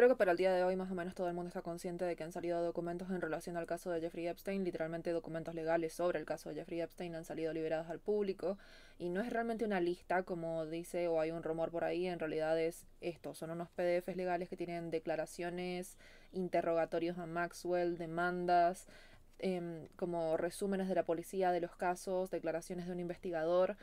Creo que para el día de hoy más o menos todo el mundo está consciente de que han salido documentos en relación al caso de Jeffrey Epstein, literalmente documentos legales sobre el caso de Jeffrey Epstein han salido liberados al público y no es realmente una lista como dice o hay un rumor por ahí, en realidad es esto, son unos PDFs legales que tienen declaraciones, interrogatorios a Maxwell, demandas, Em, como resúmenes de la policía, de los casos, declaraciones de un investigador.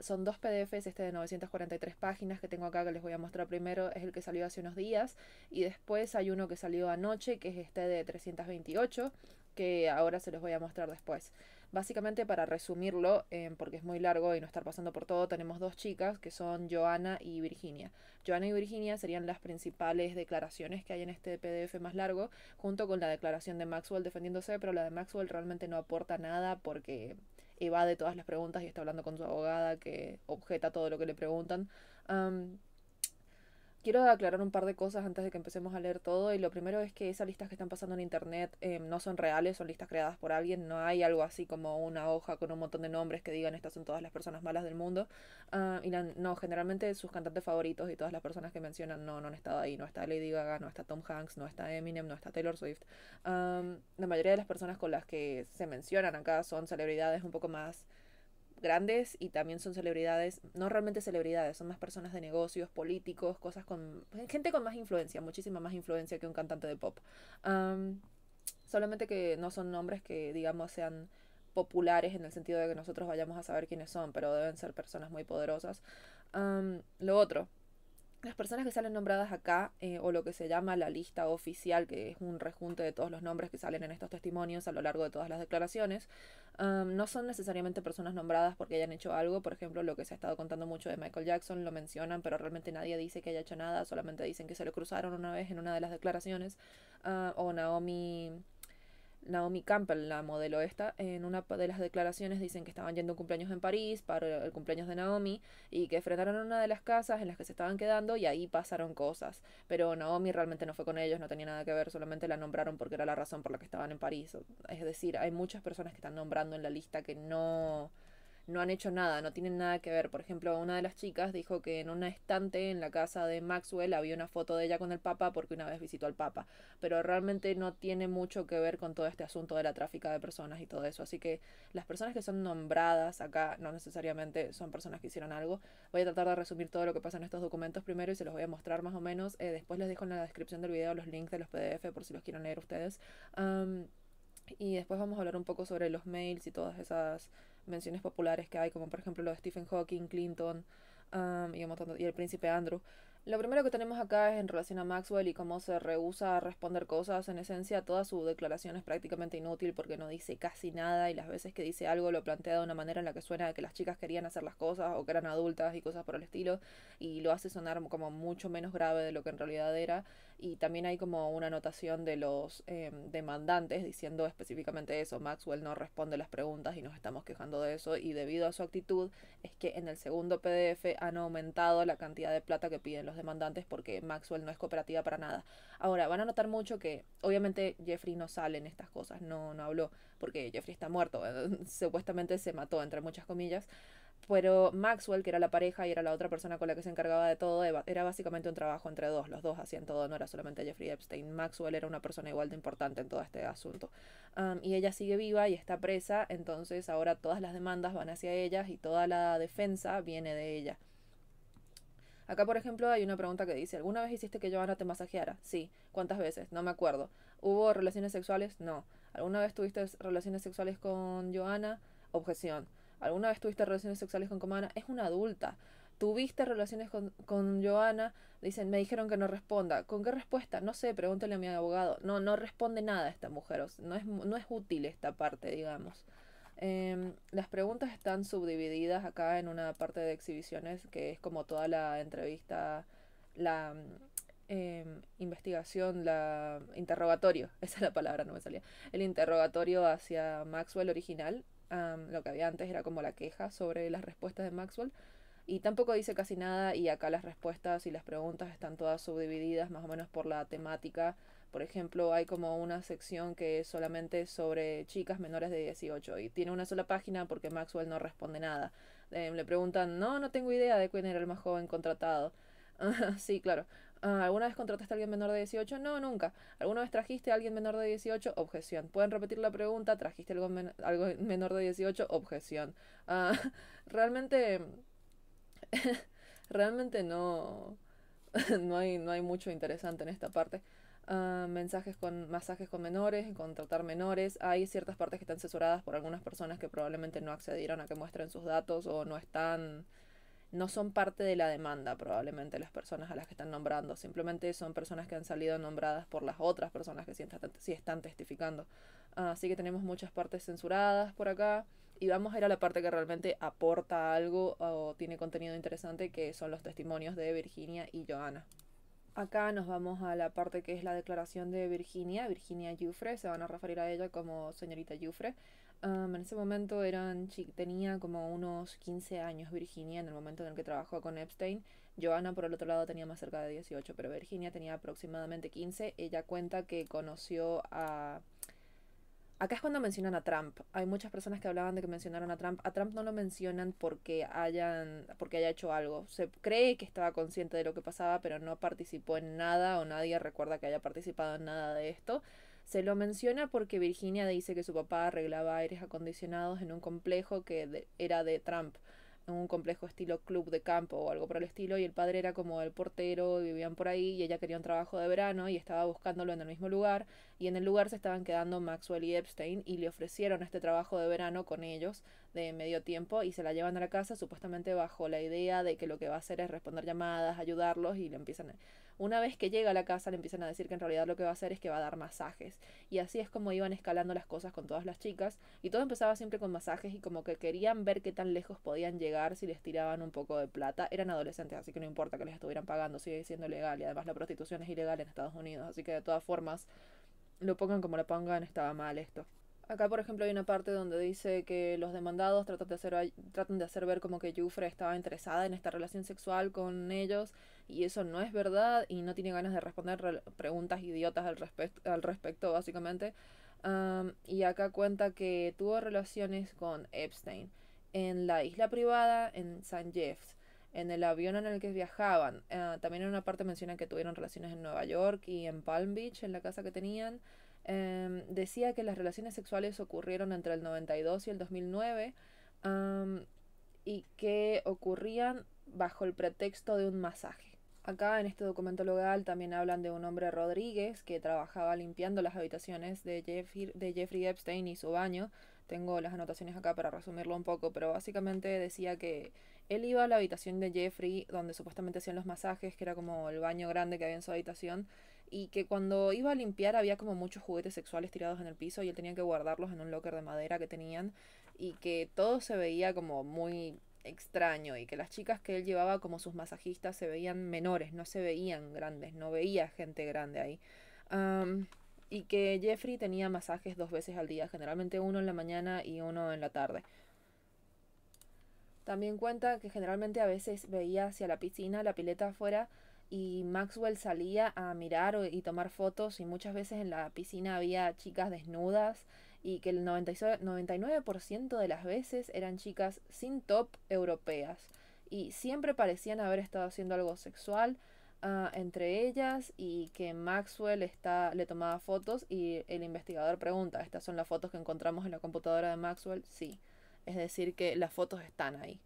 son dos PDFs, este de 943 páginas que tengo acá que les voy a mostrar primero, es el que salió hace unos días y después hay uno que salió anoche, que es este de 328, que ahora se los voy a mostrar después. Básicamente, para resumirlo, eh, porque es muy largo y no estar pasando por todo, tenemos dos chicas que son Joana y Virginia. Joana y Virginia serían las principales declaraciones que hay en este PDF más largo, junto con la declaración de Maxwell defendiéndose, pero la de Maxwell realmente no aporta nada porque evade todas las preguntas y está hablando con su abogada que objeta todo lo que le preguntan. Quiero aclarar un par de cosas antes de que empecemos a leer todo. Y lo primero es que esas listas que están pasando en internet em, no son reales, son listas creadas por alguien. No hay algo así como una hoja con un montón de nombres que digan estas son todas las personas malas del mundo. Ah, y no, generalmente sus cantantes favoritos y todas las personas que mencionan no, no han estado ahí. No está Lady Gaga, no está Tom Hanks, no está Eminem, no está Taylor Swift. la mayoría de las personas con las que se mencionan acá son celebridades un poco más grandes y también son celebridades, no realmente celebridades, son más personas de negocios, políticos, cosas con... Pues, gente con más influencia, muchísima más influencia que un cantante de pop. solamente que no son nombres que, digamos, sean populares en el sentido de que nosotros vayamos a saber quiénes son, pero deben ser personas muy poderosas. lo otro, las personas que salen nombradas acá, eh, o lo que se llama la lista oficial, que es un rejunte de todos los nombres que salen en estos testimonios a lo largo de todas las declaraciones, no son necesariamente personas nombradas porque hayan hecho algo. Por ejemplo, lo que se ha estado contando mucho de Michael Jackson lo mencionan, pero realmente nadie dice que haya hecho nada, solamente dicen que se lo cruzaron una vez en una de las declaraciones. Ah, o Naomi Naomi Campbell, la modelo esta, en una de las declaraciones dicen que estaban yendo a un cumpleaños en París para el cumpleaños de Naomi y que frenaron una de las casas en las que se estaban quedando y ahí pasaron cosas. Pero Naomi realmente no fue con ellos, no tenía nada que ver, solamente la nombraron porque era la razón por la que estaban en París. Es decir, hay muchas personas que están nombrando en la lista que no no han hecho nada, no tienen nada que ver. Por ejemplo, una de las chicas dijo que en una estante en la casa de Maxwell había una foto de ella con el Papa porque una vez visitó al Papa, pero realmente no tiene mucho que ver con todo este asunto de la tráfica de personas y todo eso. Así que las personas que son nombradas acá no necesariamente son personas que hicieron algo. Voy a tratar de resumir todo lo que pasa en estos documentos primero y se los voy a mostrar más o menos. Eh, después les dejo en la descripción del video los links de los PDF por si los quieren leer ustedes. y después vamos a hablar un poco sobre los mails y todas esas menciones populares que hay, como por ejemplo lo de Stephen Hawking, Clinton um, y, y el príncipe Andrew. Lo primero que tenemos acá es en relación a Maxwell y cómo se rehúsa a responder cosas. En esencia, toda su declaración es prácticamente inútil porque no dice casi nada y las veces que dice algo lo plantea de una manera en la que suena que las chicas querían hacer las cosas o que eran adultas y cosas por el estilo y lo hace sonar como mucho menos grave de lo que en realidad era y también hay como una anotación de los eh, demandantes diciendo específicamente eso, Maxwell no responde las preguntas y nos estamos quejando de eso y debido a su actitud es que en el segundo PDF han aumentado la cantidad de plata que piden los demandantes porque Maxwell no es cooperativa para nada. Ahora, van a notar mucho que obviamente Jeffrey no sale en estas cosas, no, no habló porque Jeffrey está muerto, supuestamente se mató entre muchas comillas pero Maxwell, que era la pareja y era la otra persona con la que se encargaba de todo, era básicamente un trabajo entre dos, los dos hacían todo, no era solamente Jeffrey Epstein, Maxwell era una persona igual de importante en todo este asunto. Um, y ella sigue viva y está presa, entonces ahora todas las demandas van hacia ella y toda la defensa viene de ella. Acá, por ejemplo, hay una pregunta que dice, ¿alguna vez hiciste que Joana te masajeara? Sí. ¿Cuántas veces? No me acuerdo. ¿Hubo relaciones sexuales? No. ¿Alguna vez tuviste relaciones sexuales con Joana? Objeción alguna vez tuviste relaciones sexuales con Comana, es una adulta. Tuviste relaciones con, con Joana, dicen, me dijeron que no responda. ¿Con qué respuesta? No sé, pregúntale a mi abogado. No, no responde nada esta mujer, no, es, no es útil esta parte, digamos. Em, las preguntas están subdivididas acá en una parte de exhibiciones que es como toda la entrevista, la em, investigación, la interrogatorio, esa es la palabra, no me salía, el interrogatorio hacia Maxwell original lo que había antes era como la queja sobre las respuestas de Maxwell. Y tampoco dice casi nada y acá las respuestas y las preguntas están todas subdivididas más o menos por la temática. Por ejemplo, hay como una sección que es solamente sobre chicas menores de 18 y tiene una sola página porque Maxwell no responde nada. Em, le preguntan, no, no tengo idea de quién era el más joven contratado. sí, claro. Ah, ¿Alguna vez contrataste a alguien menor de 18? No, nunca. ¿Alguna vez trajiste a alguien menor de 18? Objeción. ¿Pueden repetir la pregunta? ¿Trajiste algo, algo menor de 18? Objeción. Ah, realmente... realmente no... no, hay, no hay mucho interesante en esta parte. Ah, mensajes con masajes con menores, contratar menores. Hay ciertas partes que están censuradas por algunas personas que probablemente no accedieron a que muestren sus datos o no están no son parte de la demanda probablemente las personas a las que están nombrando, simplemente son personas que han salido nombradas por las otras personas que sí, están testificando. Así que tenemos muchas partes censuradas por acá y vamos a ir a la parte que realmente aporta algo o tiene contenido interesante, que son los testimonios de Virginia y Joana. Acá nos vamos a la parte que es la declaración de Virginia, Virginia Yufre se van a referir a ella como señorita Yufre Em, en ese momento eran, tenía como unos 15 años Virginia en el momento en el que trabajó con Epstein. Joanna, por el otro lado, tenía más cerca de 18, pero Virginia tenía aproximadamente 15. Ella cuenta que conoció a... Acá es cuando mencionan a Trump. Hay muchas personas que hablaban de que mencionaron a Trump. A Trump no lo mencionan porque, hayan, porque haya hecho algo. Se cree que estaba consciente de lo que pasaba, pero no participó en nada o nadie recuerda que haya participado en nada de esto. Se lo menciona porque Virginia dice que su papá arreglaba aires acondicionados en un complejo que era de Trump, en un complejo estilo club de campo o algo por el estilo, y el padre era como el portero, vivían por ahí, y ella quería un trabajo de verano y estaba buscándolo en el mismo lugar, y en el lugar se estaban quedando Maxwell y Epstein, y le ofrecieron este trabajo de verano con ellos de medio tiempo, y se la llevan a la casa supuestamente bajo la idea de que lo que va a hacer es responder llamadas, ayudarlos, y le empiezan a una vez que llega a la casa le empiezan a decir que en realidad lo que va a hacer es que va a dar masajes. Y así es como iban escalando las cosas con todas las chicas. Y todo empezaba siempre con masajes y como que querían ver qué tan lejos podían llegar si les tiraban un poco de plata. Eran adolescentes, así que no importa que les estuvieran pagando, sigue siendo legal. Y además la prostitución es ilegal en Estados Unidos. Así que de todas formas, lo pongan como lo pongan, estaba mal esto. Acá, por ejemplo, hay una parte donde dice que los demandados tratan de hacer, de hacer ver como que Jufre estaba interesada en esta relación sexual con ellos y eso no es verdad y no tiene ganas de responder preguntas idiotas al, al respecto, básicamente. y acá cuenta que tuvo relaciones con Epstein en la isla privada en San Jeffs, en el avión en el que viajaban. Ah, también en una parte menciona que tuvieron relaciones en Nueva York y en Palm Beach, en la casa que tenían. Em, decía que las relaciones sexuales ocurrieron entre el 92 y el 2009 y que ocurrían bajo el pretexto de un masaje. Acá en este documento legal también hablan de un hombre Rodríguez que trabajaba limpiando las habitaciones de, Jeffrey, de Jeffrey Epstein y su baño. Tengo las anotaciones acá para resumirlo un poco, pero básicamente decía que él iba a la habitación de Jeffrey, donde supuestamente hacían los masajes, que era como el baño grande que había en su habitación, y que cuando iba a limpiar había como muchos juguetes sexuales tirados en el piso y él tenía que guardarlos en un locker de madera que tenían, y que todo se veía como muy extraño y que las chicas que él llevaba como sus masajistas se veían menores, no se veían grandes, no veía gente grande ahí. y que Jeffrey tenía masajes dos veces al día, generalmente uno en la mañana y uno en la tarde. También cuenta que generalmente a veces veía hacia la piscina, la pileta afuera, y Maxwell salía a mirar y tomar fotos y muchas veces en la piscina había chicas desnudas y que el 99% de las veces eran chicas sin top europeas y siempre parecían haber estado haciendo algo sexual ah, entre ellas y que Maxwell está, le tomaba fotos y el investigador pregunta, ¿estas son las fotos que encontramos en la computadora de Maxwell? Sí, es decir, que las fotos están ahí.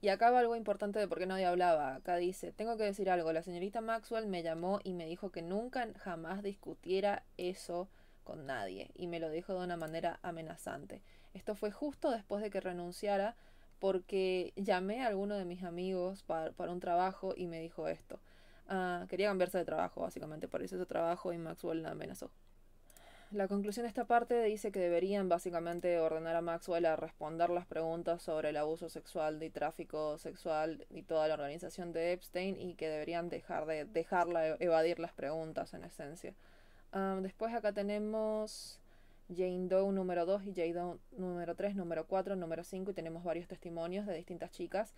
Y acaba algo importante de por qué nadie hablaba. Acá dice, tengo que decir algo, la señorita Maxwell me llamó y me dijo que nunca jamás discutiera eso con nadie, y me lo dijo de una manera amenazante. Esto fue justo después de que renunciara porque llamé a alguno de mis amigos para, un trabajo y me dijo esto. Ah, quería cambiarse de trabajo, básicamente, para ese trabajo y Maxwell la amenazó. La conclusión de esta parte dice que deberían básicamente ordenar a Maxwell a responder las preguntas sobre el abuso sexual y tráfico sexual y toda la organización de Epstein y que deberían dejar de dejarla e-, evadir las preguntas en esencia. Ah, después acá tenemos Jane Doe número 2 y Jane Doe número 3, número 4, número 5 y tenemos varios testimonios de distintas chicas.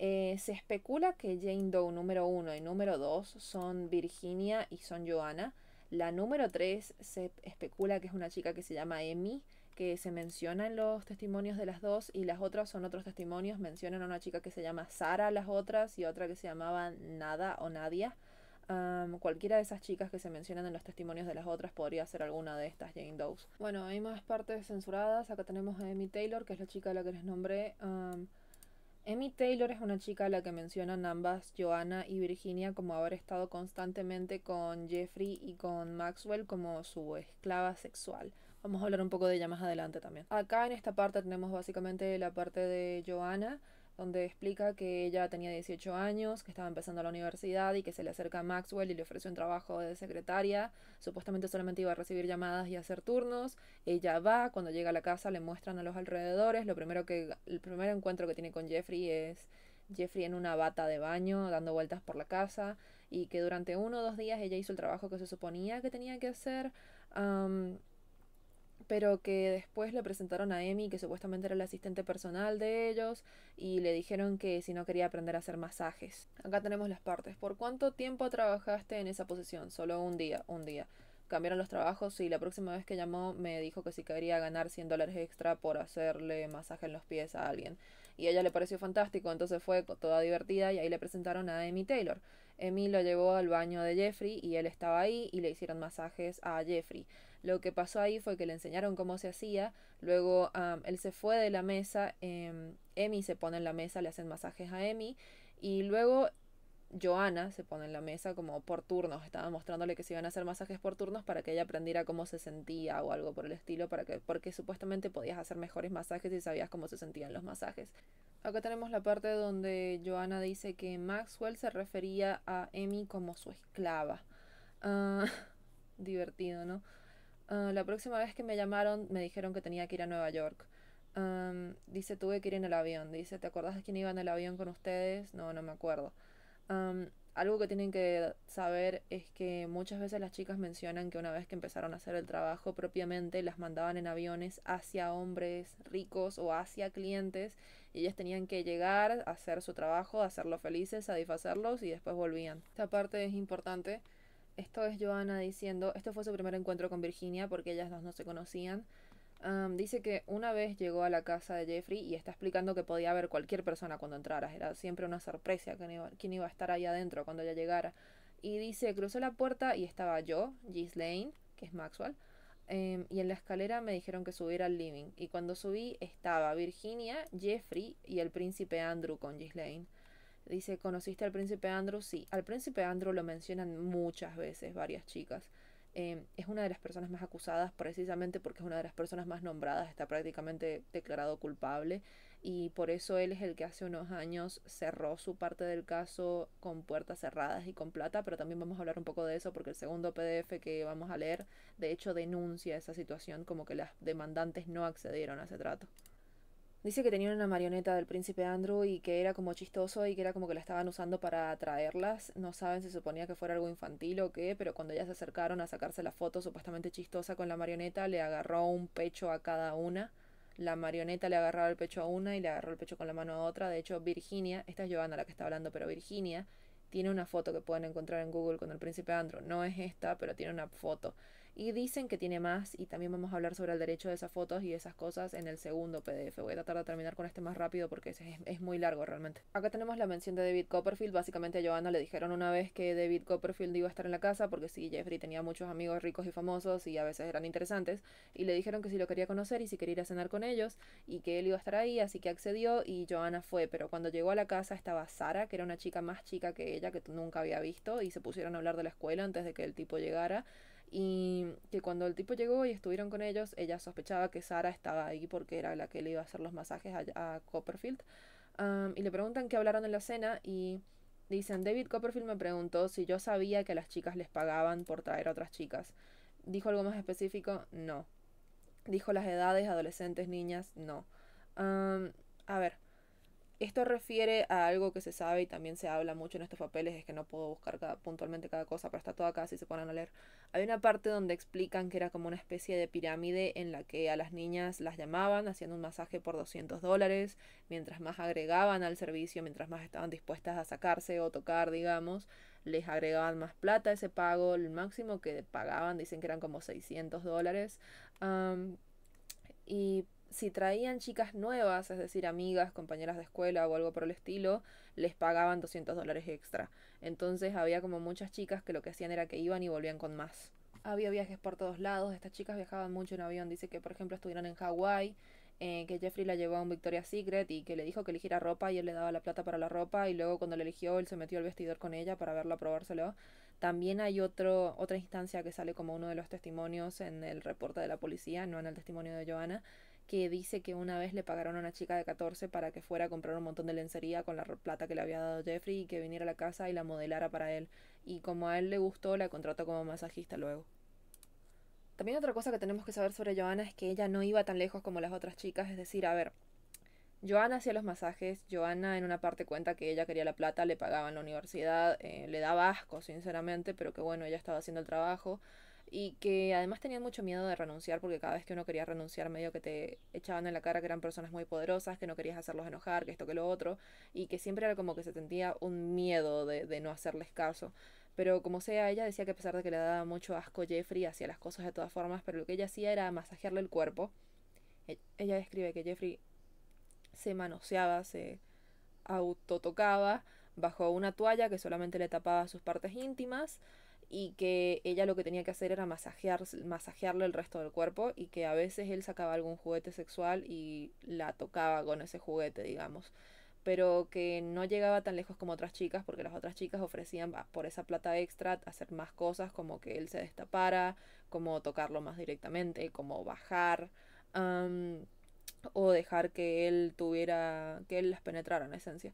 Eh, se especula que Jane Doe número 1 y número 2 son Virginia y son Joanna. La número 3 se especula que es una chica que se llama Emmy, que se menciona en los testimonios de las dos y las otras son otros testimonios. Mencionan a una chica que se llama Sara las otras y otra que se llamaba Nada o Nadia cualquiera de esas chicas que se mencionan en los testimonios de las otras podría ser alguna de estas Jane Doe's Bueno, hay más partes censuradas. Acá tenemos a Amy Taylor, que es la chica a la que les nombré. Emmy Taylor es una chica a la que mencionan ambas, Joanna y Virginia, como haber estado constantemente con Jeffrey y con Maxwell como su esclava sexual. Vamos a hablar un poco de ella más adelante también. Acá en esta parte tenemos básicamente la parte de Joanna donde explica que ella tenía 18 años, que estaba empezando la universidad y que se le acerca a Maxwell y le ofrece un trabajo de secretaria. Supuestamente solamente iba a recibir llamadas y hacer turnos. Ella va, cuando llega a la casa le muestran a los alrededores. Lo primero que, el primer encuentro que tiene con Jeffrey es Jeffrey en una bata de baño, dando vueltas por la casa, y que durante uno o dos días ella hizo el trabajo que se suponía que tenía que hacer pero que después le presentaron a Emi, que supuestamente era la asistente personal de ellos, y le dijeron que si no quería aprender a hacer masajes. Acá tenemos las partes. ¿Por cuánto tiempo trabajaste en esa posición? Solo un día, un día. Cambiaron los trabajos y la próxima vez que llamó me dijo que si quería ganar 100 dólares extra por hacerle masaje en los pies a alguien. Y a ella le pareció fantástico, entonces fue toda divertida y ahí le presentaron a Amy Taylor Emi lo llevó al baño de Jeffrey y él estaba ahí y le hicieron masajes a Jeffrey. Lo que pasó ahí fue que le enseñaron cómo se hacía, luego él se fue de la mesa, em, Emi se pone en la mesa, le hacen masajes a Emi y luego Joana se pone en la mesa como por turnos, estaba mostrándole que se iban a hacer masajes por turnos para que ella aprendiera cómo se sentía o algo por el estilo, para que, porque supuestamente podías hacer mejores masajes si sabías cómo se sentían los masajes. Acá tenemos la parte donde Joana dice que Maxwell se refería a Emmy como su esclava. Ah, divertido, ¿no? Ah, la próxima vez que me llamaron me dijeron que tenía que ir a Nueva York. Ah, dice, tuve que ir en el avión. Dice, ¿te acordás de quién iba en el avión con ustedes? No, no me acuerdo. algo que tienen que saber es que muchas veces las chicas mencionan que una vez que empezaron a hacer el trabajo propiamente, las mandaban en aviones hacia hombres ricos o hacia clientes ellas tenían que llegar, hacer su trabajo, a hacerlos felices, satisfacerlos y después volvían. Esta parte es importante. Esto es Joana diciendo, esto fue su primer encuentro con Virginia porque ellas dos no se conocían. dice que una vez llegó a la casa de Jeffrey y está explicando que podía ver cualquier persona cuando entraras. Era siempre una sorpresa quién iba, quién iba a estar ahí adentro cuando ella llegara. Y dice, cruzó la puerta y estaba yo, Lane que es Maxwell, Em, y en la escalera me dijeron que subiera al living. Y cuando subí estaba Virginia, Jeffrey y el príncipe Andrew con Gislaine. Dice, ¿conociste al príncipe Andrew? Sí, al príncipe Andrew lo mencionan muchas veces varias chicas. Em, es una de las personas más acusadas precisamente porque es una de las personas más nombradas, está prácticamente declarado culpable y por eso él es el que hace unos años cerró su parte del caso con puertas cerradas y con plata, pero también vamos a hablar un poco de eso porque el segundo PDF que vamos a leer de hecho denuncia esa situación como que las demandantes no accedieron a ese trato. Dice que tenían una marioneta del príncipe Andrew y que era como chistoso y que era como que la estaban usando para atraerlas. No saben si suponía que fuera algo infantil o qué, pero cuando ellas se acercaron a sacarse la foto supuestamente chistosa con la marioneta, le agarró un pecho a cada una la marioneta le agarraba el pecho a una y le agarró el pecho con la mano a otra. De hecho, Virginia, esta es Joana la que está hablando, pero Virginia tiene una foto que pueden encontrar en Google con el príncipe Andrew. No es esta, pero tiene una foto y dicen que tiene más y también vamos a hablar sobre el derecho de esas fotos y esas cosas en el segundo PDF. Voy a tratar de terminar con este más rápido porque es, es muy largo realmente. Acá tenemos la mención de David Copperfield. Básicamente a Joanna le dijeron una vez que David Copperfield iba a estar en la casa porque sí, Jeffrey tenía muchos amigos ricos y famosos y a veces eran interesantes. Y le dijeron que si lo quería conocer y si quería ir a cenar con ellos y que él iba a estar ahí, así que accedió y Joanna fue. Pero cuando llegó a la casa estaba Sara, que era una chica más chica que ella que nunca había visto y se pusieron a hablar de la escuela antes de que el tipo llegara y que cuando el tipo llegó y estuvieron con ellos, ella sospechaba que Sara estaba ahí porque era la que le iba a hacer los masajes a, Copperfield. Um, y le preguntan qué hablaron en la cena y dicen, David Copperfield me preguntó si yo sabía que a las chicas les pagaban por traer a otras chicas. ¿Dijo algo más específico? No. ¿Dijo las edades, adolescentes, niñas? No. Um, a ver, esto refiere a algo que se sabe y también se habla mucho en estos papeles, es que no puedo buscar puntualmente cada cosa, pero está todo acá si se ponen a leer. Hay una parte donde explican que era como una especie de pirámide en la que a las niñas las llamaban haciendo un masaje por 200 dólares, mientras más agregaban al servicio, mientras más estaban dispuestas a sacarse o tocar, digamos, les agregaban más plata ese pago, el máximo que pagaban dicen que eran como 600 dólares. y si traían chicas nuevas, es decir, amigas, compañeras de escuela o algo por el estilo, les pagaban 200 dólares extra. Entonces había como muchas chicas que lo que hacían era que iban y volvían con más. Había viajes por todos lados, estas chicas viajaban mucho en avión, dice que por ejemplo estuvieron en Hawái, eh, que Jeffrey la llevó a un Victoria's Secret y que le dijo que eligiera ropa y él le daba la plata para la ropa y luego cuando le eligió él se metió al vestidor con ella para verla probárselo. También hay otro, otra instancia que sale como uno de los testimonios en el reporte de la policía, no en el testimonio de Joanna, que dice que una vez le pagaron a una chica de 14 para que fuera a comprar un montón de lencería con la plata que le había dado Jeffrey y que viniera a la casa y la modelara para él. Y como a él le gustó, la contrató como masajista luego. También otra cosa que tenemos que saber sobre Joana es que ella no iba tan lejos como las otras chicas, es decir, a ver, Joana hacía los masajes, Joana en una parte cuenta que ella quería la plata, le pagaban la universidad, eh, le daba asco, sinceramente, pero que bueno, ella estaba haciendo el trabajo y que además tenían mucho miedo de renunciar porque cada vez que uno quería renunciar medio que te echaban en la cara que eran personas muy poderosas, que no querías hacerlos enojar, que esto, que lo otro, y que siempre era como que se sentía un miedo de, de no hacerles caso. Pero como sea, ella decía que a pesar de que le daba mucho asco Jeffrey, hacía las cosas de todas formas, pero lo que ella hacía era masajearle el cuerpo. E, ella describe que Jeffrey se manoseaba, se autotocaba bajo una toalla que solamente le tapaba sus partes íntimas, y que ella lo que tenía que hacer era masajear, masajearle el resto del cuerpo y que a veces él sacaba algún juguete sexual y la tocaba con ese juguete, digamos. Pero que no llegaba tan lejos como otras chicas porque las otras chicas ofrecían ah, por esa plata extra hacer más cosas como que él se destapara, como tocarlo más directamente, como bajar. o dejar que él tuviera, que él las penetrara en esencia.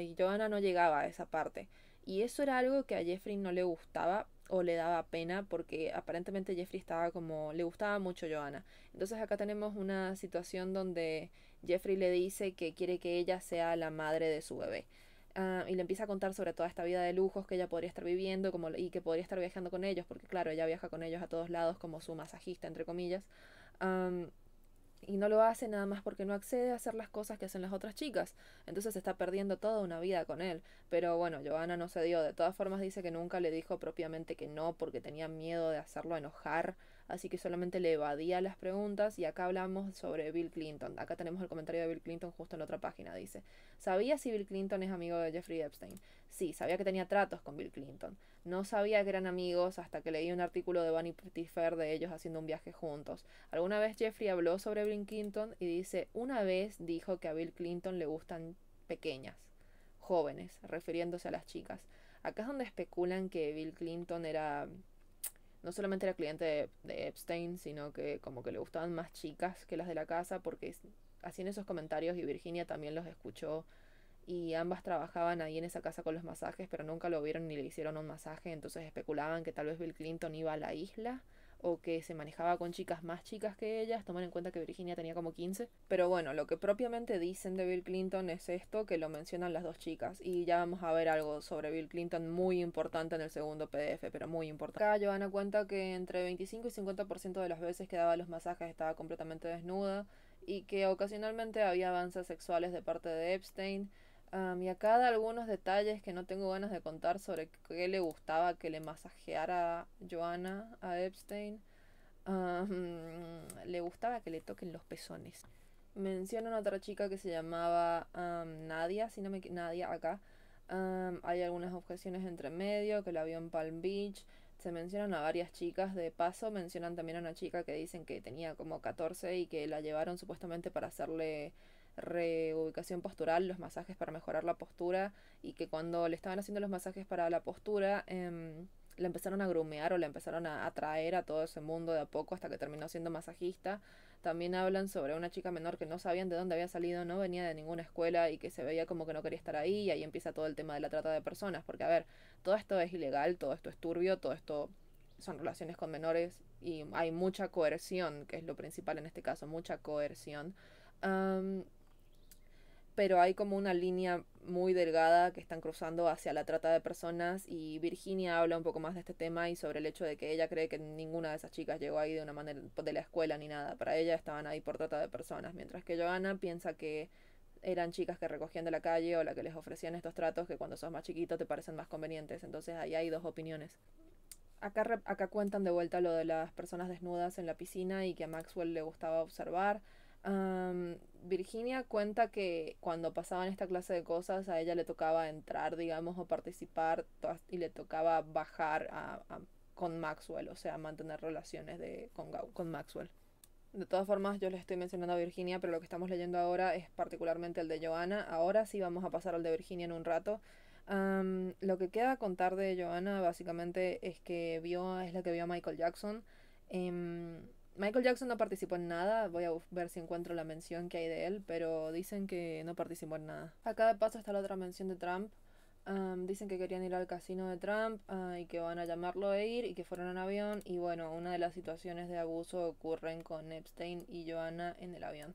y Joana no llegaba a esa parte. Y eso era algo que a Jeffrey no le gustaba o le daba pena porque aparentemente Jeffrey estaba como, le gustaba mucho Joanna. Entonces acá tenemos una situación donde Jeffrey le dice que quiere que ella sea la madre de su bebé. Ah, y le empieza a contar sobre toda esta vida de lujos que ella podría estar viviendo como, y que podría estar viajando con ellos, porque claro, ella viaja con ellos a todos lados como su masajista, entre comillas y no lo hace nada más porque no accede a hacer las cosas que hacen las otras chicas. Entonces está perdiendo toda una vida con él. Pero bueno, Joana no se dio. De todas formas dice que nunca le dijo propiamente que no porque tenía miedo de hacerlo enojar así que solamente le evadía las preguntas y acá hablamos sobre Bill Clinton. Acá tenemos el comentario de Bill Clinton justo en otra página, dice, ¿sabía si Bill Clinton es amigo de Jeffrey Epstein? Sí, sabía que tenía tratos con Bill Clinton. No sabía que eran amigos hasta que leí un artículo de Vanity Fair de ellos haciendo un viaje juntos. Alguna vez Jeffrey habló sobre Bill Clinton y dice, una vez dijo que a Bill Clinton le gustan pequeñas, jóvenes, refiriéndose a las chicas. Acá es donde especulan que Bill Clinton era no solamente era cliente de, Epstein, sino que como que le gustaban más chicas que las de la casa, porque hacían esos comentarios y Virginia también los escuchó. Y ambas trabajaban ahí en esa casa con los masajes, pero nunca lo vieron ni le hicieron un masaje, entonces especulaban que tal vez Bill Clinton iba a la isla o que se manejaba con chicas más chicas que ellas, toman en cuenta que Virginia tenía como 15. Pero bueno, lo que propiamente dicen de Bill Clinton es esto, que lo mencionan las dos chicas. Y ya vamos a ver algo sobre Bill Clinton muy importante en el segundo PDF, pero muy importante. Acá a cuenta que entre 25 y 50% de las veces que daba los masajes estaba completamente desnuda y que ocasionalmente había avances sexuales de parte de Epstein y acá da algunos detalles que no tengo ganas de contar sobre qué le gustaba que le masajeara Joana a Epstein. le gustaba que le toquen los pezones. Mencionan a otra chica que se llamaba Nadia, si no me Nadia acá. hay algunas objeciones entre medio que la vio en Palm Beach. Se mencionan a varias chicas de paso. Mencionan también a una chica que dicen que tenía como 14 y que la llevaron supuestamente para hacerle reubicación postural, los masajes para mejorar la postura, y que cuando le estaban haciendo los masajes para la postura, eh, la empezaron a grumear o le empezaron a atraer a todo ese mundo de a poco hasta que terminó siendo masajista. También hablan sobre una chica menor que no sabían de dónde había salido, no venía de ninguna escuela y que se veía como que no quería estar ahí y ahí empieza todo el tema de la trata de personas, porque a ver, todo esto es ilegal, todo esto es turbio, todo esto son relaciones con menores y hay mucha coerción, que es lo principal en este caso, mucha coerción pero hay como una línea muy delgada que están cruzando hacia la trata de personas y Virginia habla un poco más de este tema y sobre el hecho de que ella cree que ninguna de esas chicas llegó ahí de una manera de la escuela ni nada, para ella estaban ahí por trata de personas, mientras que Johanna piensa que eran chicas que recogían de la calle o la que les ofrecían estos tratos que cuando sos más chiquito te parecen más convenientes, entonces ahí hay dos opiniones. Acá, acá cuentan de vuelta lo de las personas desnudas en la piscina y que a Maxwell le gustaba observar Virginia cuenta que cuando pasaban esta clase de cosas a ella le tocaba entrar, digamos, o participar y le tocaba bajar con Maxwell, o sea, mantener relaciones de, con, con Maxwell. De todas formas, yo le estoy mencionando a Virginia, pero lo que estamos leyendo ahora es particularmente el de Joanna. Ahora sí vamos a pasar al de Virginia en un rato. lo que queda contar de Joanna básicamente es que vio, es la que vio a Michael Jackson. Em, Michael Jackson no participó en nada, voy a ver si encuentro la mención que hay de él, pero dicen que no participó en nada. Acá de paso está la otra mención de Trump. dicen que querían ir al casino de Trump ah, y que van a llamarlo e ir y que fueron en avión. Y bueno, una de las situaciones de abuso ocurren con Epstein y Joanna en el avión.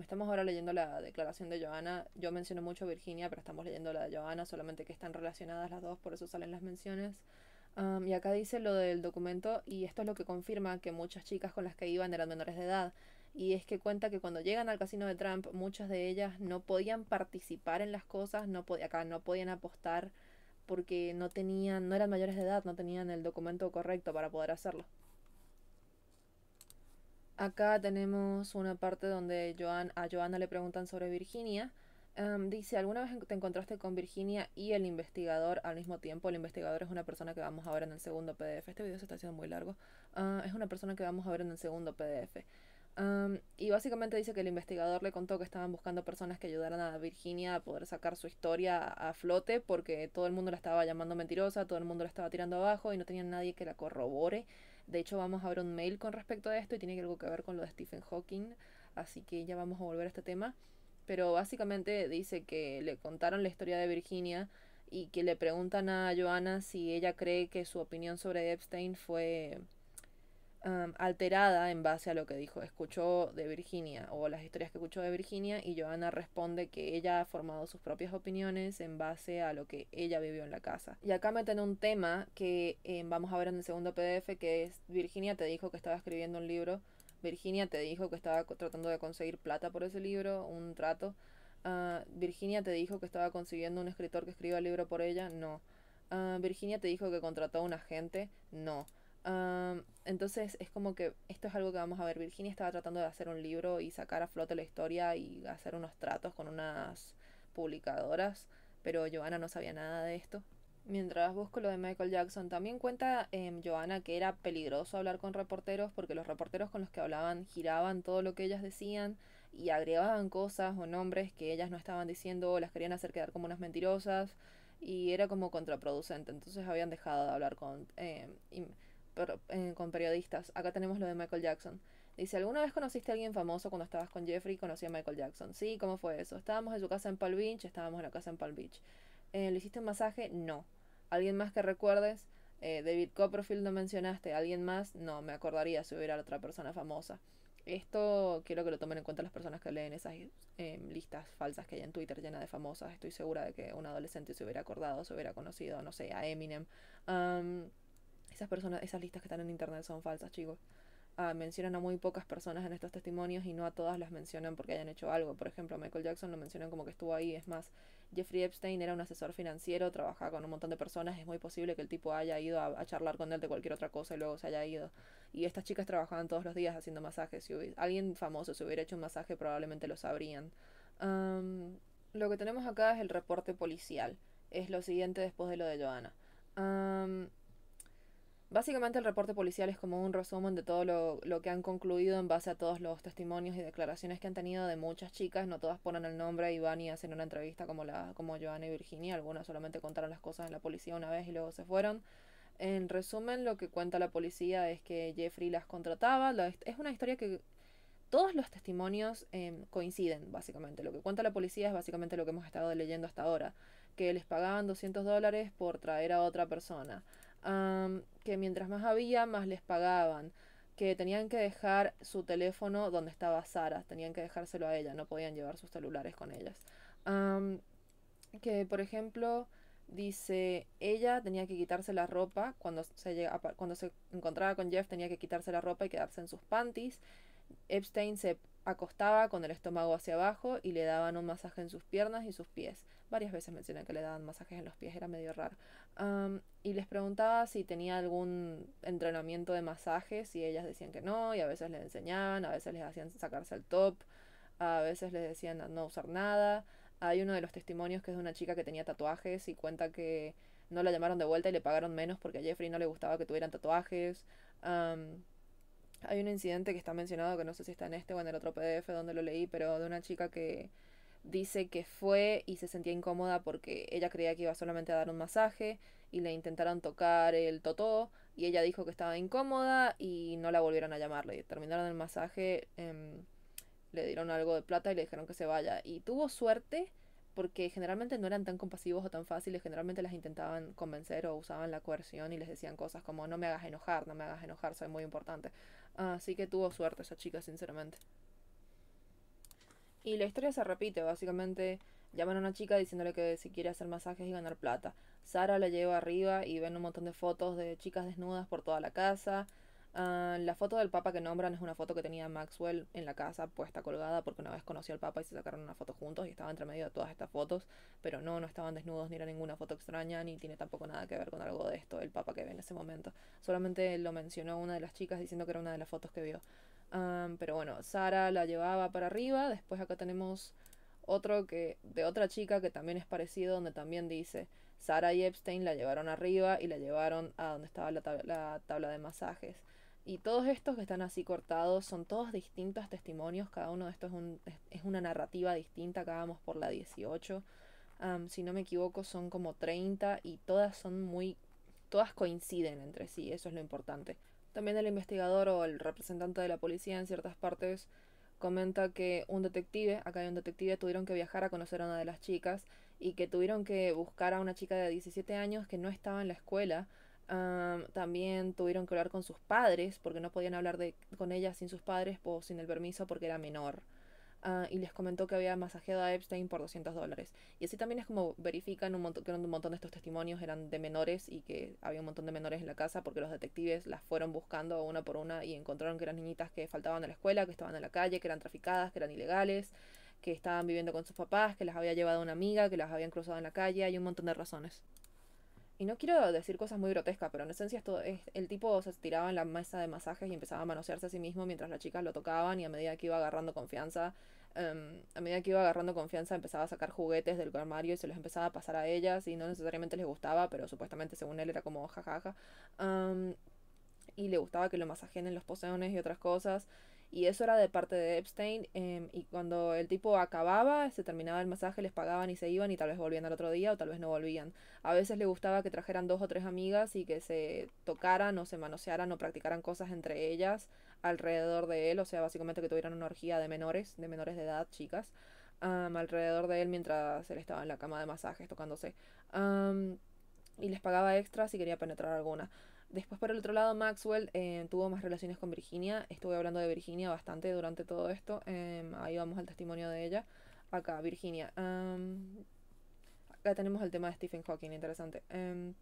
estamos ahora leyendo la declaración de Joanna. Yo menciono mucho Virginia, pero estamos leyendo la de Joanna, solamente que están relacionadas las dos, por eso salen las menciones y acá dice lo del documento y esto es lo que confirma que muchas chicas con las que iban eran menores de edad. Y es que cuenta que cuando llegan al casino de Trump, muchas de ellas no podían participar en las cosas, no acá no podían apostar porque no tenían, no eran mayores de edad, no tenían el documento correcto para poder hacerlo. Acá tenemos una parte donde Joan, a Joana le preguntan sobre Virginia Em, dice, ¿alguna vez te encontraste con Virginia y el investigador al mismo tiempo? El investigador es una persona que vamos a ver en el segundo PDF. Este video se está haciendo muy largo. Ah, es una persona que vamos a ver en el segundo PDF. Em, y básicamente dice que el investigador le contó que estaban buscando personas que ayudaran a Virginia a poder sacar su historia a flote porque todo el mundo la estaba llamando mentirosa, todo el mundo la estaba tirando abajo y no tenía nadie que la corrobore. De hecho, vamos a ver un mail con respecto a esto y tiene algo que ver con lo de Stephen Hawking. Así que ya vamos a volver a este tema pero básicamente dice que le contaron la historia de Virginia y que le preguntan a Joanna si ella cree que su opinión sobre Epstein fue um, alterada en base a lo que dijo, escuchó de Virginia o las historias que escuchó de Virginia y Joanna responde que ella ha formado sus propias opiniones en base a lo que ella vivió en la casa. Y acá meten un tema que em, vamos a ver en el segundo PDF que es Virginia te dijo que estaba escribiendo un libro Virginia te dijo que estaba tratando de conseguir plata por ese libro, un trato. Ah, Virginia te dijo que estaba consiguiendo un escritor que escriba el libro por ella, no. Ah, Virginia te dijo que contrató a un agente, no. Ah, entonces es como que esto es algo que vamos a ver. Virginia estaba tratando de hacer un libro y sacar a flote la historia y hacer unos tratos con unas publicadoras, pero Joana no sabía nada de esto. Mientras busco lo de Michael Jackson, también cuenta eh, em, Joana que era peligroso hablar con reporteros porque los reporteros con los que hablaban giraban todo lo que ellas decían y agregaban cosas o nombres que ellas no estaban diciendo o las querían hacer quedar como unas mentirosas y era como contraproducente. Entonces habían dejado de hablar con, em, eh, con periodistas. Acá tenemos lo de Michael Jackson. Dice, ¿alguna vez conociste a alguien famoso cuando estabas con Jeffrey y conocí a Michael Jackson? Sí, ¿cómo fue eso? Estábamos en su casa en Palm Beach, estábamos en la casa en Palm Beach. Eh, ¿Le hiciste un masaje? No. ¿Alguien más que recuerdes? Eh, David Copperfield no mencionaste. ¿Alguien más? No, me acordaría si hubiera otra persona famosa. Esto quiero que lo tomen en cuenta las personas que leen esas em, listas falsas que hay en Twitter llenas de famosas. Estoy segura de que un adolescente se hubiera acordado, se hubiera conocido, no sé, a Eminem. esas personas, esas listas que están en internet son falsas, chicos. Ah, mencionan a muy pocas personas en estos testimonios y no a todas las mencionan porque hayan hecho algo. Por ejemplo, Michael Jackson lo mencionan como que estuvo ahí. Es más, Jeffrey Epstein era un asesor financiero, trabajaba con un montón de personas, es muy posible que el tipo haya ido a, charlar con él de cualquier otra cosa y luego se haya ido. Y estas chicas trabajaban todos los días haciendo masajes, si alguien famoso se hubiera hecho un masaje probablemente lo sabrían. lo que tenemos acá es el reporte policial, es lo siguiente después de lo de Johanna Básicamente el reporte policial es como un resumen de todo lo, que han concluido en base a todos los testimonios y declaraciones que han tenido de muchas chicas. No todas ponen el nombre y van y hacen una entrevista como, la, como Joana y Virginia. Algunas solamente contaron las cosas en la policía una vez y luego se fueron. En resumen, lo que cuenta la policía es que Jeffrey las contrataba. es una historia que todos los testimonios em, coinciden, básicamente. Lo que cuenta la policía es básicamente lo que hemos estado leyendo hasta ahora. Que les pagaban 200 dólares por traer a otra persona que mientras más había, más les pagaban, que tenían que dejar su teléfono donde estaba Sara, tenían que dejárselo a ella, no podían llevar sus celulares con ellas. que, por ejemplo, dice, ella tenía que quitarse la ropa, cuando se, cuando se encontraba con Jeff tenía que quitarse la ropa y quedarse en sus panties. Epstein se acostaba con el estómago hacia abajo y le daban un masaje en sus piernas y sus pies. Varias veces mencionan que le daban masajes en los pies, era medio raro. y les preguntaba si tenía algún entrenamiento de masajes y ellas decían que no, y a veces les enseñaban, a veces les hacían sacarse el top, a veces les decían no usar nada. Hay uno de los testimonios que es de una chica que tenía tatuajes y cuenta que no la llamaron de vuelta y le pagaron menos porque a Jeffrey no le gustaba que tuvieran tatuajes. Hay un incidente que está mencionado, que no sé si está en este o en el otro PDF donde lo leí, pero de una chica que dice que fue y se sentía incómoda porque ella creía que iba solamente a dar un masaje y le intentaron tocar el totó y ella dijo que estaba incómoda y no la volvieron a llamarle. Terminaron el masaje, em, le dieron algo de plata y le dijeron que se vaya. Y tuvo suerte porque generalmente no eran tan compasivos o tan fáciles, generalmente las intentaban convencer o usaban la coerción y les decían cosas como no me hagas enojar, no me hagas enojar, soy muy importante. Así que tuvo suerte esa chica, sinceramente. Y la historia se repite, básicamente llaman a una chica diciéndole que si quiere hacer masajes y ganar plata. Sara la lleva arriba y ven un montón de fotos de chicas desnudas por toda la casa. Ah, la foto del Papa que nombran es una foto que tenía Maxwell en la casa puesta colgada porque una vez conoció al Papa y se sacaron una foto juntos y estaba entre medio de todas estas fotos, pero no, no estaban desnudos ni era ninguna foto extraña ni tiene tampoco nada que ver con algo de esto el Papa que ve en ese momento. Solamente lo mencionó una de las chicas diciendo que era una de las fotos que vio. Ah, pero bueno, Sara la llevaba para arriba, después acá tenemos otro que de otra chica que también es parecido donde también dice Sara y Epstein la llevaron arriba y la llevaron a donde estaba la tabla de masajes y todos estos que están así cortados son todos distintos testimonios, cada uno de estos es, una narrativa distinta, acabamos por la 18, si no me equivoco son como 30 y todas son muy, todas coinciden entre sí, eso es lo importante. También el investigador o el representante de la policía en ciertas partes comenta que un detective, acá hay un detective, tuvieron que viajar a conocer a una de las chicas y que tuvieron que buscar a una chica de 17 años que no estaba en la escuela también tuvieron que hablar con sus padres, porque no podían hablar de, con ella sin sus padres o sin el permiso porque era menor. Ah, y les comentó que había masajeado a Epstein por 200 dólares. Y así también es como verifican un que un montón de estos testimonios eran de menores y que había un montón de menores en la casa porque los detectives las fueron buscando una por una y encontraron que eran niñitas que faltaban a la escuela, que estaban en la calle, que eran traficadas, que eran ilegales, que estaban viviendo con sus papás, que las había llevado una amiga, que las habían cruzado en la calle. Hay un montón de razones y no quiero decir cosas muy grotescas, pero en esencia esto es, el tipo se tiraba en la mesa de masajes y empezaba a manosearse a sí mismo mientras las chicas lo tocaban y a medida que iba agarrando confianza, em, a medida que iba agarrando confianza empezaba a sacar juguetes del armario y se los empezaba a pasar a ellas y no necesariamente les gustaba, pero supuestamente según él era como jajaja. Em, y le gustaba que lo masajen en los poseones y otras cosas. Y eso era de parte de Epstein. Em, y cuando el tipo acababa, se terminaba el masaje, les pagaban y se iban y tal vez volvían al otro día o tal vez no volvían. A veces le gustaba que trajeran dos o tres amigas y que se tocaran o se manosearan o practicaran cosas entre ellas alrededor de él. O sea, básicamente que tuvieran una orgía de menores, de menores de edad, chicas, alrededor de él mientras él estaba en la cama de masajes tocándose. y les pagaba extra si quería penetrar alguna. Después, por el otro lado, Maxwell eh, tuvo más relaciones con Virginia. Estuve hablando de Virginia bastante durante todo esto. Em, ahí vamos al testimonio de ella. Acá, Virginia. acá tenemos el tema de Stephen Hawking, interesante. Em,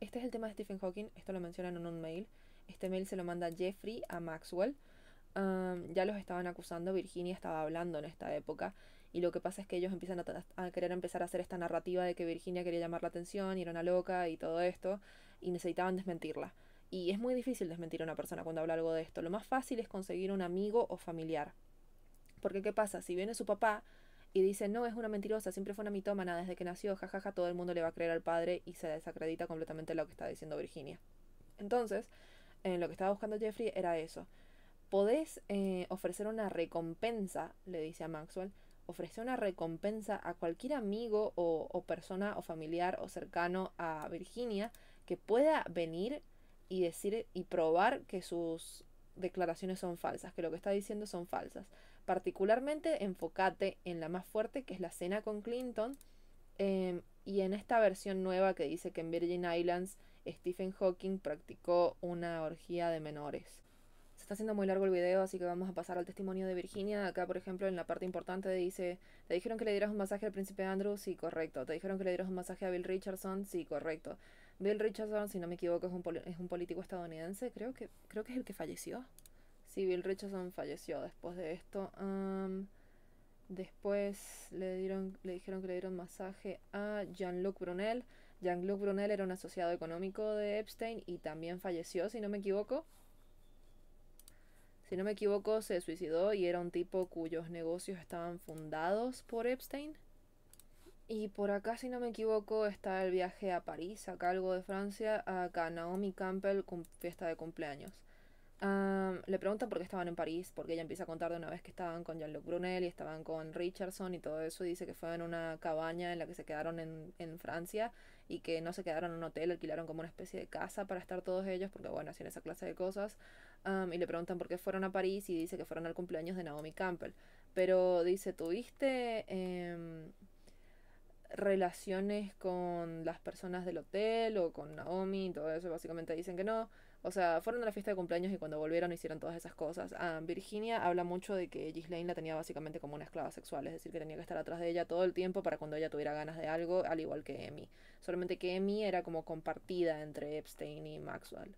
este es el tema de Stephen Hawking. Esto lo mencionan en un mail. Este mail se lo manda Jeffrey a Maxwell. ya los estaban acusando, Virginia estaba hablando en esta época y lo que pasa es que ellos empiezan a, querer empezar a hacer esta narrativa de que Virginia quería llamar la atención y era una loca y todo esto y necesitaban desmentirla. Y es muy difícil desmentir a una persona cuando habla algo de esto. Lo más fácil es conseguir un amigo o familiar. Porque ¿qué pasa? Si viene su papá y dice, no, es una mentirosa, siempre fue una mitómana desde que nació, jajaja, todo el mundo le va a creer al padre y se desacredita completamente lo que está diciendo Virginia. Entonces, eh, lo que estaba buscando Jeffrey era eso. Podés eh, ofrecer una recompensa, le dice a Maxwell, ofrecer una recompensa a cualquier amigo o persona o familiar o cercano a Virginia que pueda venir y decir y probar que sus declaraciones son falsas, que lo que está diciendo son falsas. Particularmente enfócate en la más fuerte, que es la cena con Clinton, em, y en esta versión nueva que dice que en Virgin Islands Stephen Hawking practicó una orgía de menores. Se está haciendo muy largo el video, así que vamos a pasar al testimonio de Virginia. Acá, por ejemplo, en la parte importante dice, te dijeron que le dieras un masaje al príncipe Andrew, sí, correcto. Te dijeron que le dieras un masaje a Bill Richardson, sí, correcto. Bill Richardson, si no me equivoco, es un, es un político estadounidense, creo que, creo que es el que falleció. Sí, Bill Richardson falleció después de esto. después le, dieron, le dijeron que le dieron masaje a Jean-Luc Brunel. Jean-Luc Brunel era un asociado económico de Epstein y también falleció, si no me equivoco. Si no me equivoco, se suicidó y era un tipo cuyos negocios estaban fundados por Epstein. Y por acá, si no me equivoco, está el viaje a París, acá algo de Francia, acá Naomi Campbell con fiesta de cumpleaños. le preguntan por qué estaban en París, porque ella empieza a contar de una vez que estaban con Jean-Luc Brunel y estaban con Richardson y todo eso. Y dice que fue en una cabaña en la que se quedaron en, Francia y que no se quedaron en un hotel, alquilaron como una especie de casa para estar todos ellos, porque bueno, hacían esa clase de cosas. y le preguntan por qué fueron a París y dice que fueron al cumpleaños de Naomi Campbell. Pero dice, ¿tuviste... Em, relaciones con las personas del hotel o con Naomi, y todo eso básicamente dicen que no. O sea, fueron a la fiesta de cumpleaños y cuando volvieron hicieron todas esas cosas. Ah, Virginia habla mucho de que Ghislaine la tenía básicamente como una esclava sexual, es decir, que tenía que estar atrás de ella todo el tiempo para cuando ella tuviera ganas de algo, al igual que Emmy. Solamente que Emmy era como compartida entre Epstein y Maxwell.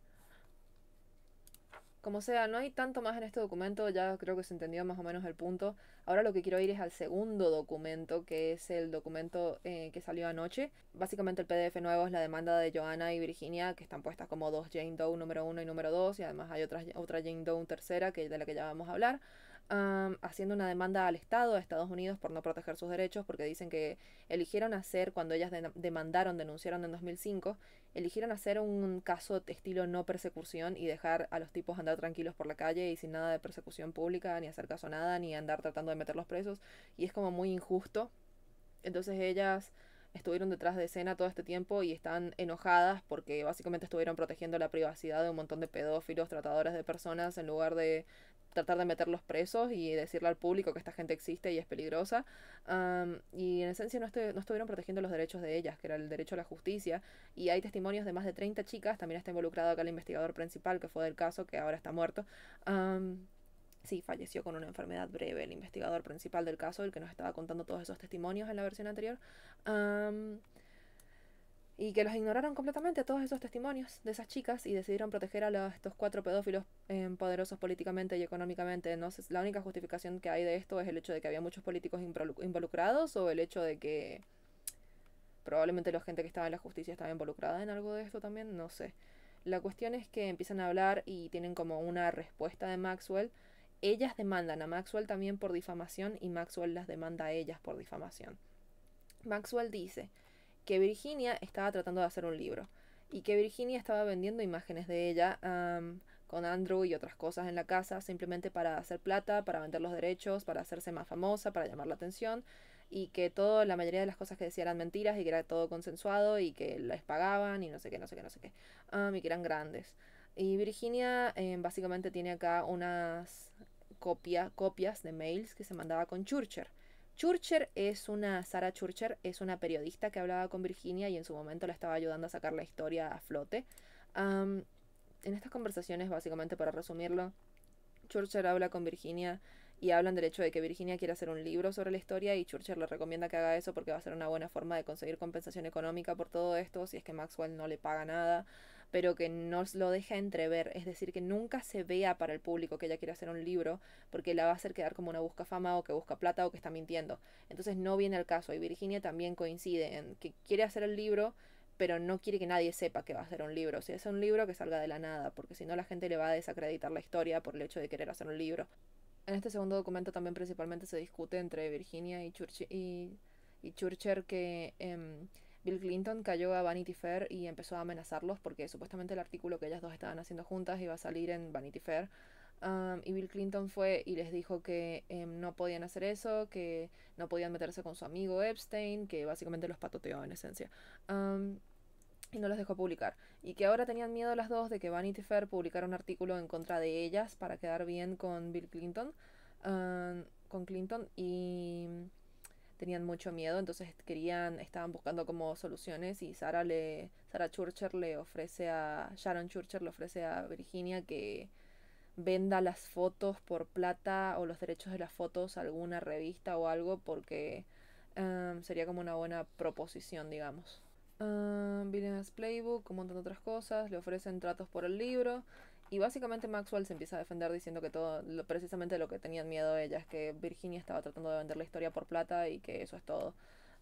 Como sea, no hay tanto más en este documento, ya creo que se entendió más o menos el punto. Ahora lo que quiero ir es al segundo documento, que es el documento eh, que salió anoche. Básicamente el PDF nuevo es la demanda de Joanna y Virginia, que están puestas como dos Jane Doe número uno y número dos, y además hay otra, otra Jane Doe tercera, que, de la que ya vamos a hablar haciendo una demanda al Estado, a Estados Unidos, por no proteger sus derechos, porque dicen que eligieron hacer, cuando ellas demandaron, denunciaron en 2005, eligieron hacer un caso de estilo no persecución y dejar a los tipos andar tranquilos por la calle y sin nada de persecución pública, ni hacer caso nada, ni andar tratando de meterlos presos, y es como muy injusto. Entonces ellas estuvieron detrás de escena todo este tiempo y están enojadas porque básicamente estuvieron protegiendo la privacidad de un montón de pedófilos, tratadores de personas, en lugar de tratar de meterlos presos y decirle al público que esta gente existe y es peligrosa. y en esencia no, estuvieron protegiendo los derechos de ellas, que era el derecho a la justicia. Y hay testimonios de más de 30 chicas, también está involucrado acá el investigador principal que fue del caso, que ahora está muerto. sí, falleció con una enfermedad breve, el investigador principal del caso, el que nos estaba contando todos esos testimonios en la versión anterior y que los ignoraron completamente todos esos testimonios de esas chicas y decidieron proteger a estos cuatro pedófilos em, poderosos políticamente y económicamente. No sé, la única justificación que hay de esto es el hecho de que había muchos políticos involucrados o el hecho de que probablemente la gente que estaba en la justicia estaba involucrada en algo de esto también, no sé. La cuestión es que empiezan a hablar y tienen como una respuesta de Maxwell. Ellas demandan a Maxwell también por difamación y Maxwell las demanda a ellas por difamación. Maxwell dice, que Virginia estaba tratando de hacer un libro y que Virginia estaba vendiendo imágenes de ella con Andrew y otras cosas en la casa simplemente para hacer plata, para vender los derechos, para hacerse más famosa, para llamar la atención y que todo, la mayoría de las cosas que decía eran mentiras y que era todo consensuado y que les pagaban y no sé qué, no sé qué, no sé qué, y que eran grandes. Y Virginia em, básicamente tiene acá unas copias de mails que se mandaba con Churcher. Churcher es una, Sara Churcher es una periodista que hablaba con Virginia y en su momento la estaba ayudando a sacar la historia a flote. en estas conversaciones, básicamente para resumirlo, Churcher habla con Virginia y hablan del hecho de que Virginia quiere hacer un libro sobre la historia y Churcher le recomienda que haga eso porque va a ser una buena forma de conseguir compensación económica por todo esto si es que Maxwell no le paga nada pero que no lo deja entrever, es decir, que nunca se vea para el público que ella quiere hacer un libro, porque la va a hacer quedar como una busca fama o que busca plata o que está mintiendo. Entonces no viene al caso, y Virginia también coincide en que quiere hacer el libro, pero no quiere que nadie sepa que va a hacer un libro. Si es un libro, que salga de la nada, porque si no la gente le va a desacreditar la historia por el hecho de querer hacer un libro. En este segundo documento también principalmente se discute entre Virginia y, y, Churcher que... Em, Bill Clinton cayó a Vanity Fair y empezó a amenazarlos porque supuestamente el artículo que ellas dos estaban haciendo juntas iba a salir en Vanity Fair. y Bill Clinton fue y les dijo que em, no podían hacer eso, que no podían meterse con su amigo Epstein, que básicamente los patoteó en esencia. y no los dejó publicar. Y que ahora tenían miedo las dos de que Vanity Fair publicara un artículo en contra de ellas para quedar bien con Bill Clinton. con Clinton y tenían mucho miedo, entonces querían, estaban buscando como soluciones y Sara le, Sara Churcher le ofrece a, Sharon Churcher le ofrece a Virginia que venda las fotos por plata o los derechos de las fotos a alguna revista o algo porque em, sería como una buena proposición, digamos. Um, Playbook, un montón de otras cosas, le ofrecen tratos por el libro, y básicamente Maxwell se empieza a defender diciendo que todo, lo, precisamente lo que tenían miedo ellas, es que Virginia estaba tratando de vender la historia por plata y que eso es todo.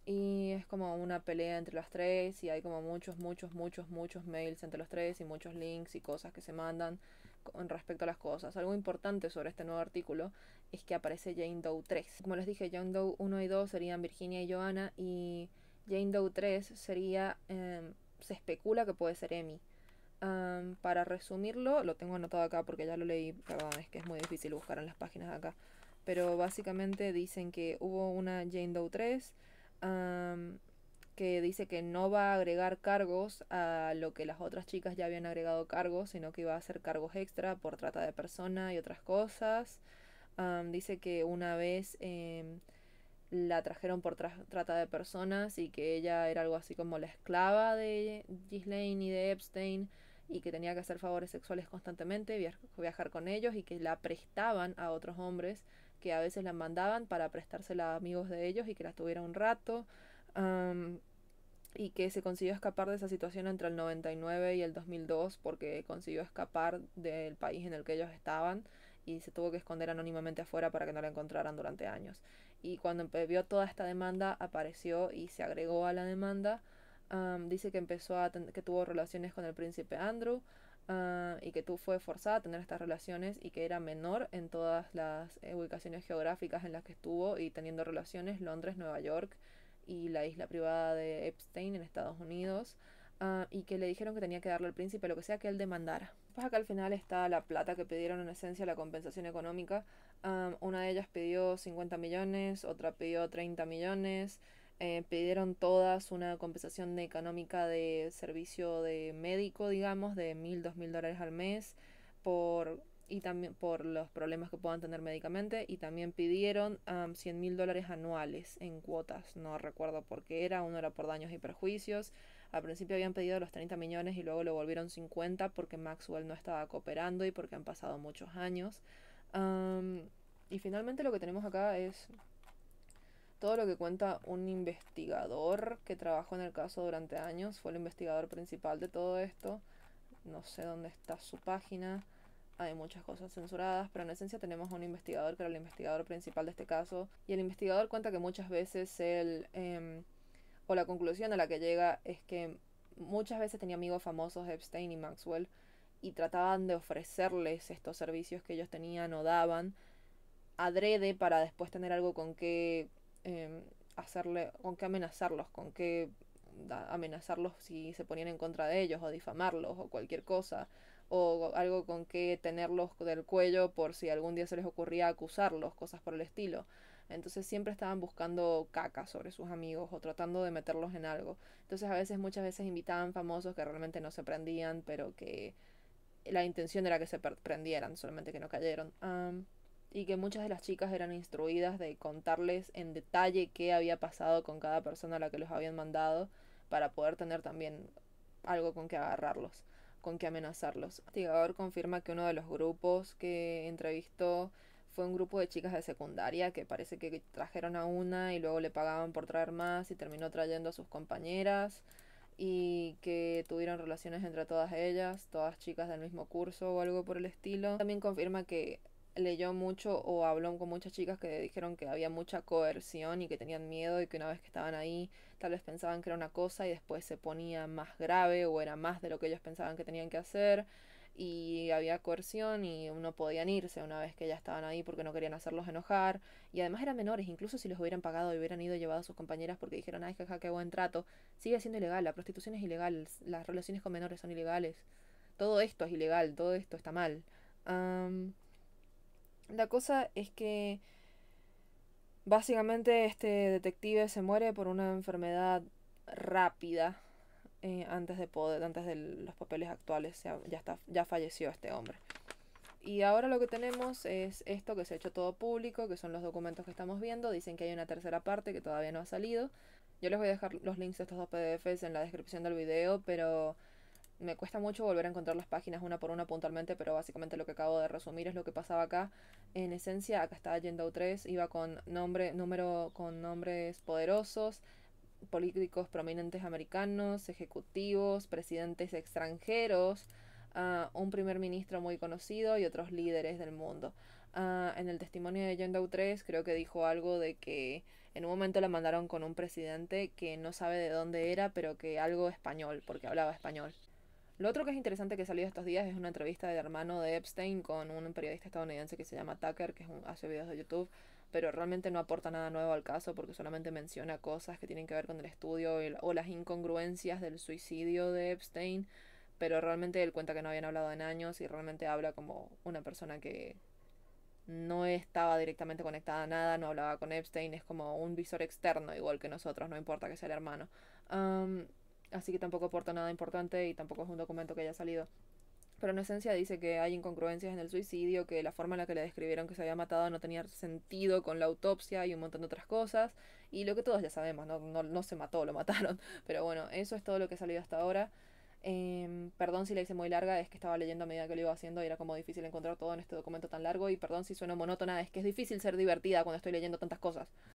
Y es como una pelea entre las tres y hay como muchos, muchos, muchos, muchos mails entre los tres y muchos links y cosas que se mandan con respecto a las cosas. Algo importante sobre este nuevo artículo es que aparece Jane Doe 3. Como les dije, Jane Doe 1 y 2 serían Virginia y Joanna y Jane Doe 3 sería... Em, se especula que puede ser Emmy para resumirlo, lo tengo anotado acá porque ya lo leí, es que es muy difícil buscar en las páginas de acá. Pero básicamente dicen que hubo una Jane Doe 3 que dice que no va a agregar cargos a lo que las otras chicas ya habían agregado cargos, sino que iba a hacer cargos extra por trata de persona y otras cosas. dice que una vez... Em, la trajeron por trata de personas y que ella era algo así como la esclava de Ghislaine y de Epstein y que tenía que hacer favores sexuales constantemente, viajar con ellos y que la prestaban a otros hombres que a veces la mandaban para prestársela a amigos de ellos y que la tuviera un rato. y que se consiguió escapar de esa situación entre el 99 y el 2002 porque consiguió escapar del país en el que ellos estaban y se tuvo que esconder anónimamente afuera para que no la encontraran durante años. Y cuando vio toda esta demanda apareció y se agregó a la demanda dice que empezó a que tuvo relaciones con el príncipe Andrew ah, y que tú fue forzada a tener estas relaciones y que era menor en todas las ubicaciones geográficas en las que estuvo y teniendo relaciones Londres, Nueva York y la isla privada de Epstein en Estados Unidos. Ah, y que le dijeron que tenía que darle al príncipe lo que sea que él demandara. Pues acá al final está la plata que pidieron en esencia la compensación económica. Ah, una de ellas pidió 50 millones, otra pidió 30 millones. Eh, pidieron todas una compensación económica de servicio de médico, digamos, de mil, dos mil dólares al mes por y también por los problemas que puedan tener médicamente y también pidieron um, 100 mil dólares anuales en cuotas, no recuerdo por qué era, uno era por daños y perjuicios, al principio habían pedido los 30 millones y luego lo volvieron 50 porque Maxwell no estaba cooperando y porque han pasado muchos años. y finalmente lo que tenemos acá es todo lo que cuenta un investigador que trabajó en el caso durante años, fue el investigador principal de todo esto. No sé dónde está su página. Hay muchas cosas censuradas, pero en esencia tenemos a un investigador que era el investigador principal de este caso. Y el investigador cuenta que muchas veces él, em, o la conclusión a la que llega es que muchas veces tenía amigos famosos Epstein y Maxwell y trataban de ofrecerles estos servicios que ellos tenían o daban adrede para después tener algo con qué Em, hacerle, con qué amenazarlos, con qué amenazarlos si se ponían en contra de ellos o difamarlos o cualquier cosa o algo con qué tenerlos del cuello por si algún día se les ocurría acusarlos, cosas por el estilo. Entonces siempre estaban buscando caca sobre sus amigos o tratando de meterlos en algo. Entonces a veces, muchas veces invitaban famosos que realmente no se prendían, pero que la intención era que se prendieran, solamente que no cayeron y que muchas de las chicas eran instruidas de contarles en detalle qué había pasado con cada persona a la que los habían mandado para poder tener también algo con que agarrarlos, con que amenazarlos. El investigador confirma que uno de los grupos que entrevistó fue un grupo de chicas de secundaria que parece que trajeron a una y luego le pagaban por traer más y terminó trayendo a sus compañeras y que tuvieron relaciones entre todas ellas, todas chicas del mismo curso o algo por el estilo. También confirma que leyó mucho o habló con muchas chicas que dijeron que había mucha coerción y que tenían miedo y que una vez que estaban ahí tal vez pensaban que era una cosa y después se ponía más grave o era más de lo que ellos pensaban que tenían que hacer y había coerción y no podían irse una vez que ya estaban ahí porque no querían hacerlos enojar y además eran menores, incluso si los hubieran pagado y hubieran ido llevado a sus compañeras porque dijeron, ay, jaja, qué buen trato, sigue siendo ilegal, la prostitución es ilegal, las relaciones con menores son ilegales, todo esto es ilegal, todo esto está mal. La cosa es que básicamente este detective se muere por una enfermedad rápida eh, antes de poder, antes de los papeles actuales. Ya, ya falleció este hombre. Y ahora lo que tenemos es esto que se ha hecho todo público, que son los documentos que estamos viendo. Dicen que hay una tercera parte que todavía no ha salido. Yo les voy a dejar los links de estos dos PDFs en la descripción del video, pero me cuesta mucho volver a encontrar las páginas una por una puntualmente, pero básicamente lo que acabo de resumir es lo que pasaba acá. En esencia, acá estaba Yendo 3, iba con nombre, número con nombres poderosos, políticos prominentes americanos, ejecutivos, presidentes extranjeros, ah, un primer ministro muy conocido y otros líderes del mundo. Ah, en el testimonio de yendo 3 creo que dijo algo de que en un momento la mandaron con un presidente que no sabe de dónde era, pero que algo español, porque hablaba español. Lo otro que es interesante que salió estos días es una entrevista del hermano de Epstein con un periodista estadounidense que se llama Tucker, que es hace videos de YouTube, pero realmente no aporta nada nuevo al caso porque solamente menciona cosas que tienen que ver con el estudio o las incongruencias del suicidio de Epstein, pero realmente él cuenta que no habían hablado en años y realmente habla como una persona que no estaba directamente conectada a nada, no hablaba con Epstein, es como un visor externo igual que nosotros, no importa que sea el hermano así que tampoco aporta nada importante y tampoco es un documento que haya salido. Pero en esencia dice que hay incongruencias en el suicidio, que la forma en la que le describieron que se había matado no tenía sentido con la autopsia y un montón de otras cosas. Y lo que todos ya sabemos, no, no, se mató, lo mataron. Pero bueno, eso es todo lo que ha salido hasta ahora. Em, perdón si la hice muy larga, es que estaba leyendo a medida que lo iba haciendo y era como difícil encontrar todo en este documento tan largo. Y perdón si suena monótona, es que es difícil ser divertida cuando estoy leyendo tantas cosas.